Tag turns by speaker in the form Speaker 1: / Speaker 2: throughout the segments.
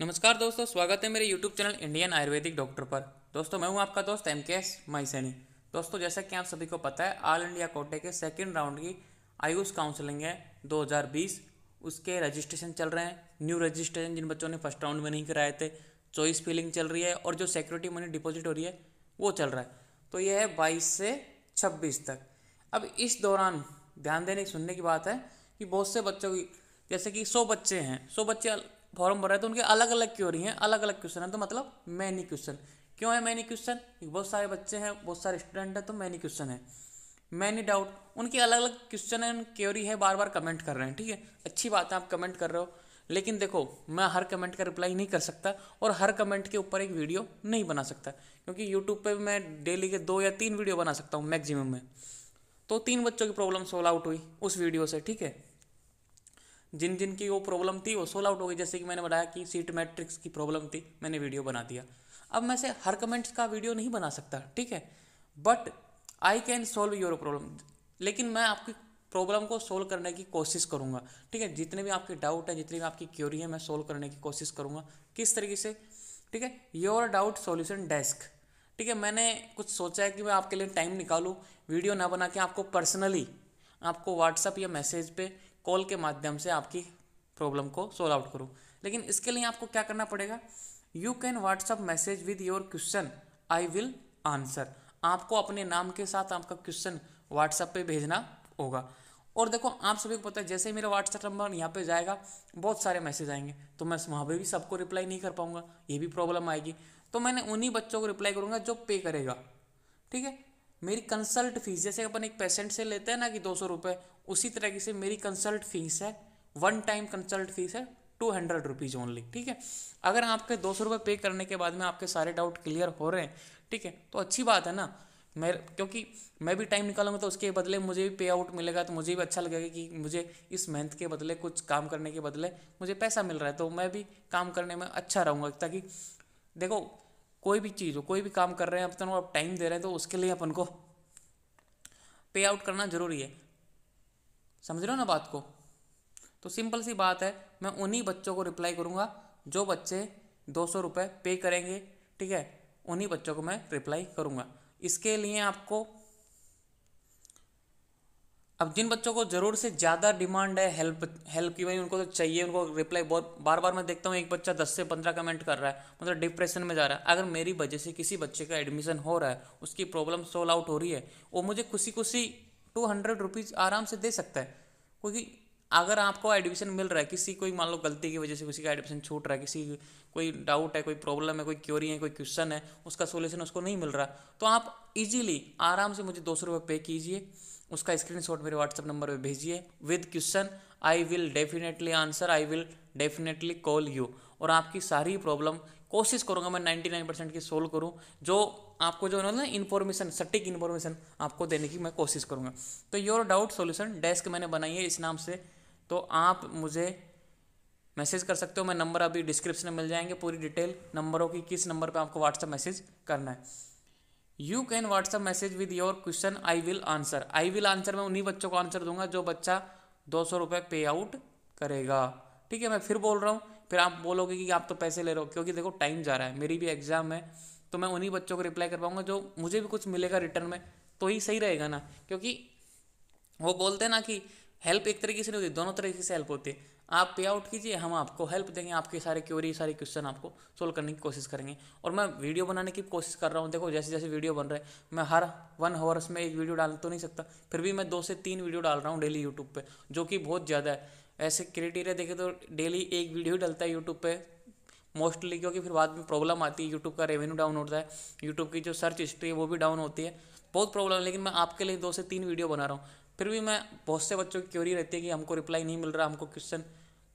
Speaker 1: नमस्कार दोस्तों स्वागत है मेरे YouTube channel Indian Ayurvedic doctor पर दोस्तों मैं हूं आपका दोस्त एम के एस दोस्तों जैसा कि आप सभी को पता है ऑल इंडिया कोटे के सेकंड राउंड की आयुष काउंसलिंग है 2020 उसके रजिस्ट्रेशन चल रहे हैं न्यू रजिस्ट्रेशन जिन बच्चों ने फर्स्ट राउंड में नहीं कराए थे चॉइस फीलिंग चल रही है और जो सिक्योरिटी मनी डिपॉजिट हो रही है वो चल रहा है तो यह है बाईस से छब्बीस तक अब इस दौरान ध्यान देने सुनने की बात है कि बहुत से बच्चों की जैसे कि सौ बच्चे हैं सौ बच्चे फॉर्म भर रहे तो उनके अलग अलग क्योरी हैं अलग अलग क्वेश्चन है तो मतलब मैनी क्वेश्चन क्यों है मैनी क्वेश्चन बहुत सारे बच्चे हैं बहुत सारे स्टूडेंट हैं तो मैनी क्वेश्चन है मैनी डाउट उनके अलग अलग क्वेश्चन एंड क्योरी है बार बार कमेंट कर रहे हैं ठीक है अच्छी बात है आप कमेंट कर रहे हो लेकिन देखो मैं हर कमेंट का रिप्लाई नहीं कर सकता और हर कमेंट के ऊपर एक वीडियो नहीं बना सकता क्योंकि यूट्यूब पर मैं डेली के दो या तीन वीडियो बना सकता हूँ मैक्सिमम में तो तीन बच्चों की प्रॉब्लम सॉल्व आउट हुई उस वीडियो से ठीक है जिन जिन की वो प्रॉब्लम थी वो सोल्व आउट हो गई जैसे कि मैंने बताया कि सीट मैट्रिक्स की प्रॉब्लम थी मैंने वीडियो बना दिया अब मैं से हर कमेंट्स का वीडियो नहीं बना सकता ठीक है but I can solve your problem लेकिन मैं आपकी प्रॉब्लम को सोल्व करने की कोशिश करूँगा ठीक है जितने भी आपके डाउट हैं जितनी भी आपकी क्योरी है मैं सोल्व करने की कोशिश करूँगा किस तरीके से ठीक है योर डाउट सोल्यूशन डेस्क ठीक है मैंने कुछ सोचा है कि मैं आपके लिए टाइम निकालूँ वीडियो ना बना के आपको पर्सनली आपको व्हाट्सअप या मैसेज पे कॉल के माध्यम से आपकी प्रॉब्लम को सॉल्व आउट करूँ लेकिन इसके लिए आपको क्या करना पड़ेगा you can WhatsApp message with your question I will answer आपको अपने नाम के साथ आपका क्वेश्चन व्हाट्सएप पे भेजना होगा और देखो आप सभी को पता है जैसे ही मेरा व्हाट्सएप नंबर यहाँ पे जाएगा बहुत सारे मैसेज आएंगे तो मैं वहाँ पर भी सबको रिप्लाई नहीं कर पाऊंगा ये भी प्रॉब्लम आएगी तो मैंने उन्हीं बच्चों को रिप्लाई करूँगा जो पे करेगा ठीक है मेरी कंसल्ट फीस जैसे अपन एक पेशेंट से लेते हैं ना कि दो सौ रुपये उसी तरह से मेरी कंसल्ट फीस है वन टाइम कंसल्ट फीस है टू हंड्रेड रुपीज़ ओनली ठीक है अगर आपके दो सौ रुपये पे करने के बाद में आपके सारे डाउट क्लियर हो रहे हैं ठीक है तो अच्छी बात है ना मैं क्योंकि मैं भी टाइम निकालूंगा तो उसके बदले मुझे भी पे आउट मिलेगा तो मुझे भी अच्छा लगेगा कि मुझे इस मेहनत के बदले कुछ काम करने के बदले मुझे पैसा मिल रहा है तो मैं भी काम करने में अच्छा रहूँगा ताकि देखो कोई भी चीज़ हो कोई भी काम कर रहे हैं अपन को आप टाइम दे रहे हैं तो उसके लिए अपन को पे आउट करना ज़रूरी है समझ रहे हो ना बात को तो सिंपल सी बात है मैं उन्हीं बच्चों को रिप्लाई करूँगा जो बच्चे दो सौ रुपये पे करेंगे ठीक है उन्हीं बच्चों को मैं रिप्लाई करूँगा इसके लिए आपको अब जिन बच्चों को ज़रूर से ज़्यादा डिमांड है हेल्प हेल्प की भाई उनको तो चाहिए उनको रिप्लाई बहुत बार बार मैं देखता हूँ एक बच्चा दस से पंद्रह कमेंट कर रहा है मतलब डिप्रेशन में जा रहा है अगर मेरी वजह से किसी बच्चे का एडमिशन हो रहा है उसकी प्रॉब्लम सोल्व आउट हो रही है वो मुझे खुशी खुशी टू हंड्रेड रुपीज़ आराम से दे सकता है क्योंकि अगर आपको एडमिशन मिल रहा है किसी कोई मान लो गलती की वजह से किसी का एडमिशन छूट रहा है किसी कोई डाउट है कोई प्रॉब्लम है कोई क्योरी है कोई क्वेश्चन है उसका सोल्यूशन उसको नहीं मिल रहा तो आप इजीली आराम से मुझे दो सौ रुपये पे कीजिए उसका स्क्रीनशॉट मेरे व्हाट्सअप नंबर पर भेजिए with question I will definitely answer I will definitely call you और आपकी सारी प्रॉब्लम कोशिश करूँगा मैं नाइन परसेंट की सोल्व करूँ जो आपको जो ना इन्फॉर्मेशन सटीक इन्फॉर्मेशन आपको देने की मैं कोशिश करूँगा तो योर डाउट सोल्यूशन डेस्क मैंने बनाई है इस नाम से तो आप मुझे मैसेज कर सकते हो मैं नंबर अभी डिस्क्रिप्शन में मिल जाएंगे पूरी डिटेल नंबरों की किस नंबर पे आपको व्हाट्सअप मैसेज करना है you can WhatsApp message with your question I will answer I will answer मैं उन्हीं बच्चों को आंसर दूंगा जो बच्चा दो सौ रुपये पे आउट करेगा ठीक है मैं फिर बोल रहा हूँ फिर आप बोलोगे कि आप तो पैसे ले रहे हो क्योंकि देखो टाइम जा रहा है मेरी भी एग्ज़ाम है तो मैं उन्हीं बच्चों को रिप्लाई कर पाऊंगा जो मुझे भी कुछ मिलेगा रिटर्न में तो ही सही रहेगा ना क्योंकि वो बोलते ना कि हेल्प एक तरीके से नहीं होती दोनों तरीके से हेल्प होती है आप पे आउट कीजिए हम आपको हेल्प देंगे आपके सारे क्योरी सारे क्वेश्चन आपको सोल्व करने की कोशिश करेंगे और मैं वीडियो बनाने की कोशिश कर रहा हूँ देखो जैसे जैसे वीडियो बन रहे हैं मैं हर वन हावर्स में एक वीडियो डाल तो नहीं सकता फिर भी मैं दो से तीन वीडियो डाल रहा हूँ डेली यूट्यूब पर जो कि बहुत ज़्यादा है ऐसे क्राइटेरिया देखे तो डेली एक वीडियो डलता है यूट्यूब पर मोस्टली क्योंकि फिर बाद में प्रॉब्लम आती है यूट्यूब का रेवेन्यू डाउन होता है यूट्यूब की जो सर्च हिस्ट्री है वो भी डाउन होती है बहुत प्रॉब्लम है लेकिन मैं आपके लिए दो से तीन वीडियो बना रहा हूँ फिर भी मैं बहुत से बच्चों की क्यूरी रहती है कि हमको रिप्लाई नहीं मिल रहा हमको क्वेश्चन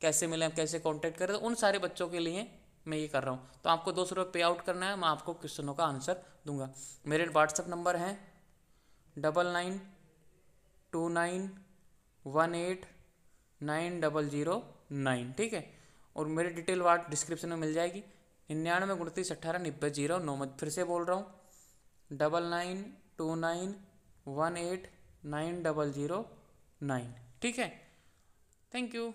Speaker 1: कैसे मिले हम कैसे कॉन्टैक्ट करें तो उन सारे बच्चों के लिए मैं ये कर रहा हूँ तो आपको दो सौ रुपये पे आउट करना है मैं आपको क्वेश्चनों का आंसर दूंगा मेरे व्हाट्सअप नंबर हैं double nine two nine one eight nine double zero nine ठीक है और मेरी डिटेल वाट डिस्क्रिप्शन में मिल जाएगी निन्यानवे उनतीस अट्ठारह नब्बे जीरो नौ मत फिर से बोल रहा हूँ double nine two nine one eight nine double zero nine ठीक है थैंक यू